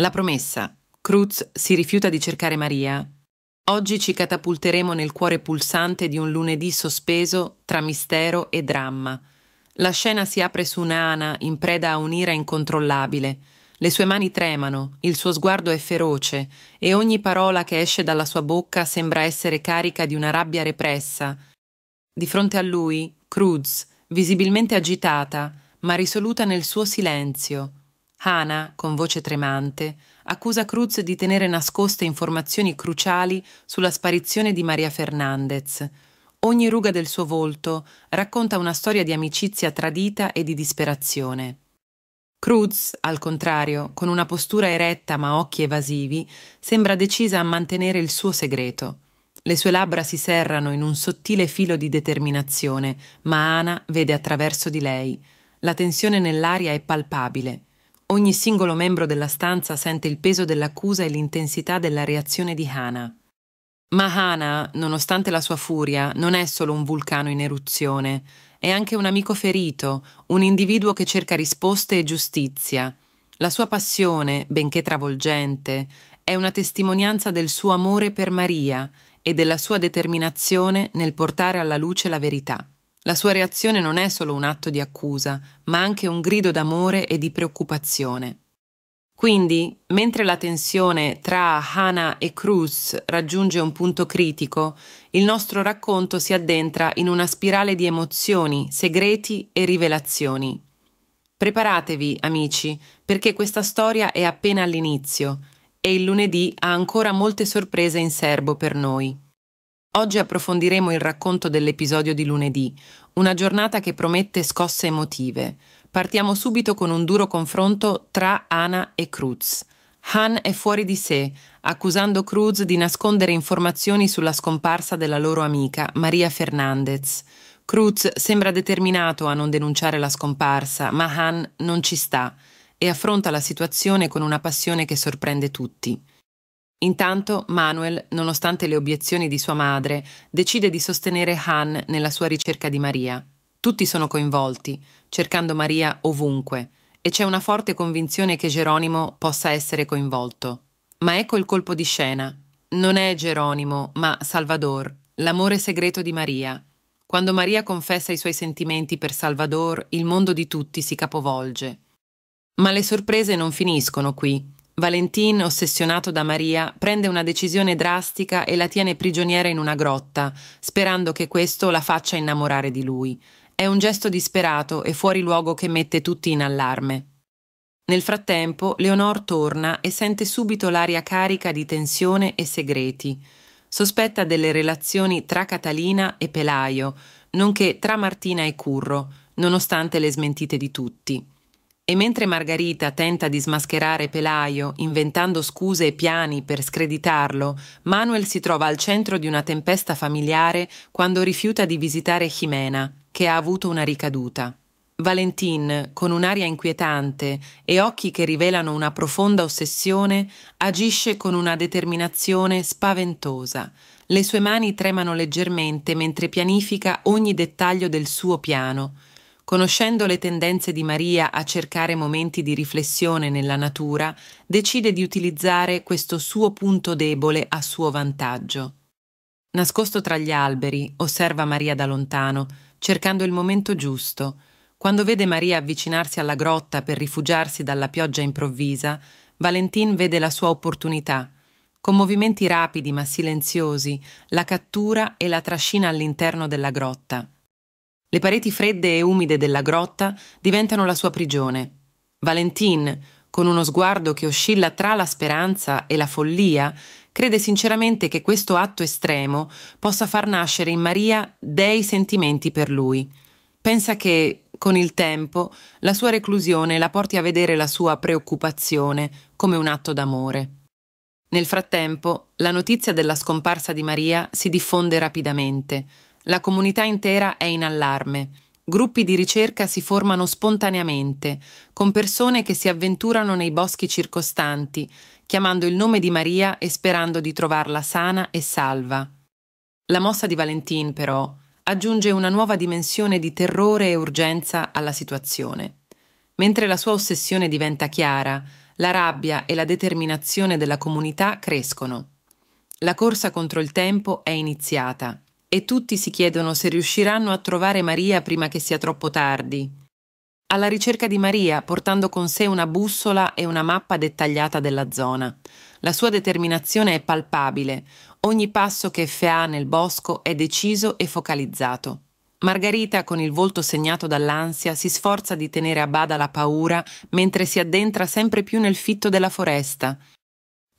La promessa. Cruz si rifiuta di cercare Maria. Oggi ci catapulteremo nel cuore pulsante di un lunedì sospeso tra mistero e dramma. La scena si apre su Nana, in preda a un'ira incontrollabile. Le sue mani tremano, il suo sguardo è feroce e ogni parola che esce dalla sua bocca sembra essere carica di una rabbia repressa. Di fronte a lui, Cruz, visibilmente agitata, ma risoluta nel suo silenzio. Hana, con voce tremante, accusa Cruz di tenere nascoste informazioni cruciali sulla sparizione di Maria Fernandez. Ogni ruga del suo volto racconta una storia di amicizia tradita e di disperazione. Cruz, al contrario, con una postura eretta ma occhi evasivi, sembra decisa a mantenere il suo segreto. Le sue labbra si serrano in un sottile filo di determinazione, ma Ana vede attraverso di lei. La tensione nell'aria è palpabile. Ogni singolo membro della stanza sente il peso dell'accusa e l'intensità della reazione di Hana. Ma Hana, nonostante la sua furia, non è solo un vulcano in eruzione, è anche un amico ferito, un individuo che cerca risposte e giustizia. La sua passione, benché travolgente, è una testimonianza del suo amore per Maria e della sua determinazione nel portare alla luce la verità. La sua reazione non è solo un atto di accusa, ma anche un grido d'amore e di preoccupazione. Quindi, mentre la tensione tra Hannah e Cruz raggiunge un punto critico, il nostro racconto si addentra in una spirale di emozioni, segreti e rivelazioni. Preparatevi, amici, perché questa storia è appena all'inizio e il lunedì ha ancora molte sorprese in serbo per noi. Oggi approfondiremo il racconto dell'episodio di lunedì, una giornata che promette scosse emotive. Partiamo subito con un duro confronto tra Ana e Cruz. Han è fuori di sé, accusando Cruz di nascondere informazioni sulla scomparsa della loro amica, Maria Fernandez. Cruz sembra determinato a non denunciare la scomparsa, ma Han non ci sta e affronta la situazione con una passione che sorprende tutti. Intanto Manuel, nonostante le obiezioni di sua madre, decide di sostenere Han nella sua ricerca di Maria. Tutti sono coinvolti, cercando Maria ovunque, e c'è una forte convinzione che Geronimo possa essere coinvolto. Ma ecco il colpo di scena. Non è Geronimo, ma Salvador, l'amore segreto di Maria. Quando Maria confessa i suoi sentimenti per Salvador, il mondo di tutti si capovolge. Ma le sorprese non finiscono qui. Valentin, ossessionato da Maria, prende una decisione drastica e la tiene prigioniera in una grotta, sperando che questo la faccia innamorare di lui. È un gesto disperato e fuori luogo che mette tutti in allarme. Nel frattempo, Leonor torna e sente subito l'aria carica di tensione e segreti. Sospetta delle relazioni tra Catalina e Pelaio, nonché tra Martina e Curro, nonostante le smentite di tutti. E mentre Margarita tenta di smascherare Pelaio, inventando scuse e piani per screditarlo, Manuel si trova al centro di una tempesta familiare quando rifiuta di visitare Jimena, che ha avuto una ricaduta. Valentin, con un'aria inquietante e occhi che rivelano una profonda ossessione, agisce con una determinazione spaventosa. Le sue mani tremano leggermente mentre pianifica ogni dettaglio del suo piano conoscendo le tendenze di Maria a cercare momenti di riflessione nella natura, decide di utilizzare questo suo punto debole a suo vantaggio. Nascosto tra gli alberi, osserva Maria da lontano, cercando il momento giusto. Quando vede Maria avvicinarsi alla grotta per rifugiarsi dalla pioggia improvvisa, Valentin vede la sua opportunità. Con movimenti rapidi ma silenziosi, la cattura e la trascina all'interno della grotta. Le pareti fredde e umide della grotta diventano la sua prigione. Valentin, con uno sguardo che oscilla tra la speranza e la follia, crede sinceramente che questo atto estremo possa far nascere in Maria dei sentimenti per lui. Pensa che, con il tempo, la sua reclusione la porti a vedere la sua preoccupazione come un atto d'amore. Nel frattempo, la notizia della scomparsa di Maria si diffonde rapidamente. La comunità intera è in allarme. Gruppi di ricerca si formano spontaneamente, con persone che si avventurano nei boschi circostanti, chiamando il nome di Maria e sperando di trovarla sana e salva. La mossa di Valentin, però, aggiunge una nuova dimensione di terrore e urgenza alla situazione. Mentre la sua ossessione diventa chiara, la rabbia e la determinazione della comunità crescono. La corsa contro il tempo è iniziata e tutti si chiedono se riusciranno a trovare Maria prima che sia troppo tardi. Alla ricerca di Maria, portando con sé una bussola e una mappa dettagliata della zona. La sua determinazione è palpabile, ogni passo che fa nel bosco è deciso e focalizzato. Margherita, con il volto segnato dall'ansia, si sforza di tenere a bada la paura mentre si addentra sempre più nel fitto della foresta,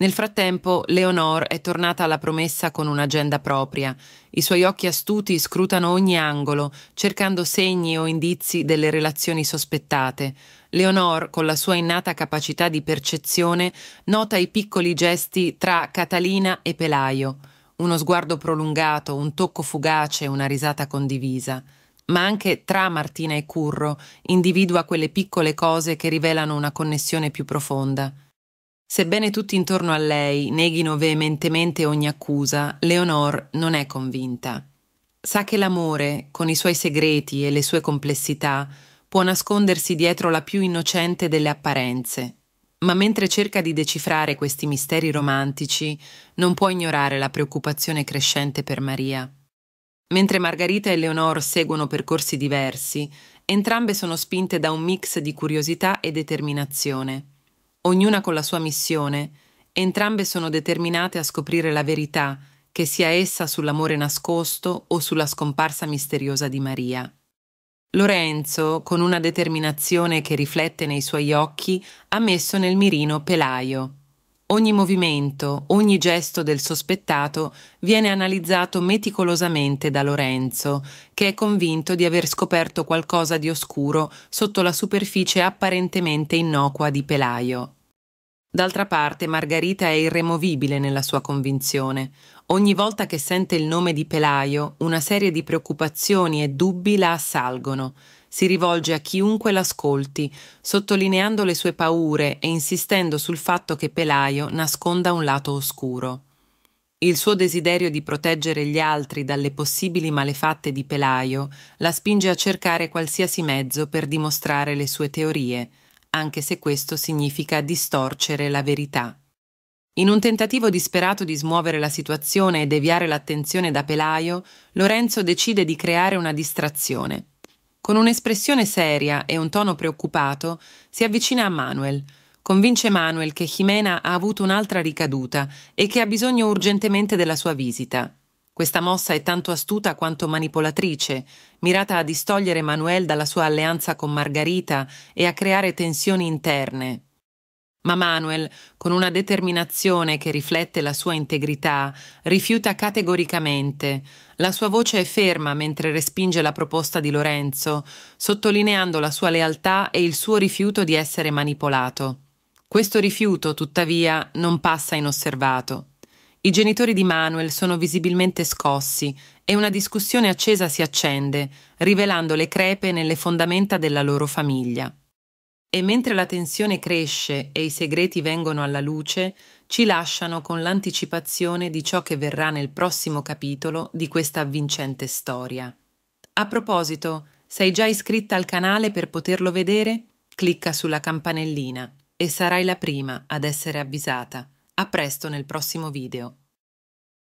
nel frattempo, Leonor è tornata alla promessa con un'agenda propria. I suoi occhi astuti scrutano ogni angolo, cercando segni o indizi delle relazioni sospettate. Leonor, con la sua innata capacità di percezione, nota i piccoli gesti tra Catalina e Pelaio. Uno sguardo prolungato, un tocco fugace, una risata condivisa ma anche tra Martina e Curro, individua quelle piccole cose che rivelano una connessione più profonda. Sebbene tutti intorno a lei neghino veementemente ogni accusa, Leonor non è convinta. Sa che l'amore, con i suoi segreti e le sue complessità, può nascondersi dietro la più innocente delle apparenze, ma mentre cerca di decifrare questi misteri romantici, non può ignorare la preoccupazione crescente per Maria. Mentre Margherita e Leonor seguono percorsi diversi, entrambe sono spinte da un mix di curiosità e determinazione ognuna con la sua missione, entrambe sono determinate a scoprire la verità, che sia essa sull'amore nascosto o sulla scomparsa misteriosa di Maria. Lorenzo, con una determinazione che riflette nei suoi occhi, ha messo nel mirino Pelaio, Ogni movimento, ogni gesto del sospettato viene analizzato meticolosamente da Lorenzo, che è convinto di aver scoperto qualcosa di oscuro sotto la superficie apparentemente innocua di Pelaio. D'altra parte, Margherita è irremovibile nella sua convinzione. Ogni volta che sente il nome di Pelaio, una serie di preoccupazioni e dubbi la assalgono si rivolge a chiunque l'ascolti, sottolineando le sue paure e insistendo sul fatto che Pelaio nasconda un lato oscuro. Il suo desiderio di proteggere gli altri dalle possibili malefatte di Pelaio la spinge a cercare qualsiasi mezzo per dimostrare le sue teorie, anche se questo significa distorcere la verità. In un tentativo disperato di smuovere la situazione e deviare l'attenzione da Pelaio, Lorenzo decide di creare una distrazione. Con un'espressione seria e un tono preoccupato, si avvicina a Manuel. Convince Manuel che Jimena ha avuto un'altra ricaduta e che ha bisogno urgentemente della sua visita. Questa mossa è tanto astuta quanto manipolatrice, mirata a distogliere Manuel dalla sua alleanza con Margarita e a creare tensioni interne, ma Manuel, con una determinazione che riflette la sua integrità, rifiuta categoricamente. La sua voce è ferma mentre respinge la proposta di Lorenzo, sottolineando la sua lealtà e il suo rifiuto di essere manipolato. Questo rifiuto, tuttavia, non passa inosservato. I genitori di Manuel sono visibilmente scossi e una discussione accesa si accende, rivelando le crepe nelle fondamenta della loro famiglia e mentre la tensione cresce e i segreti vengono alla luce, ci lasciano con l'anticipazione di ciò che verrà nel prossimo capitolo di questa avvincente storia. A proposito, sei già iscritta al canale per poterlo vedere? Clicca sulla campanellina e sarai la prima ad essere avvisata. A presto nel prossimo video.